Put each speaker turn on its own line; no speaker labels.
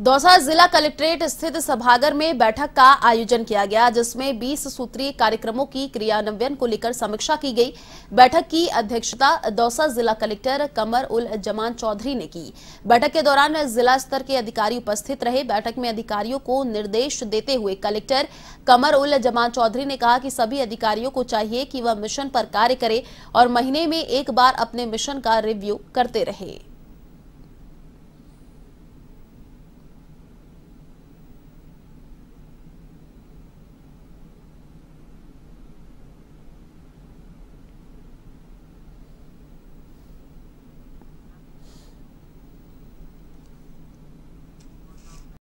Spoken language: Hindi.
दौसा जिला कलेक्ट्रेट स्थित सभागार में बैठक का आयोजन किया गया जिसमें 20 सूत्रीय कार्यक्रमों की क्रियान्वयन को लेकर समीक्षा की गई बैठक की अध्यक्षता दौसा जिला कलेक्टर कमर उल जमान चौधरी ने की बैठक के दौरान जिला स्तर के अधिकारी उपस्थित रहे बैठक में अधिकारियों को निर्देश देते हुए कलेक्टर कमर उल जमान चौधरी ने कहा कि सभी अधिकारियों को चाहिए कि वह मिशन पर कार्य करे और महीने में एक बार अपने मिशन का रिव्यू करते रहे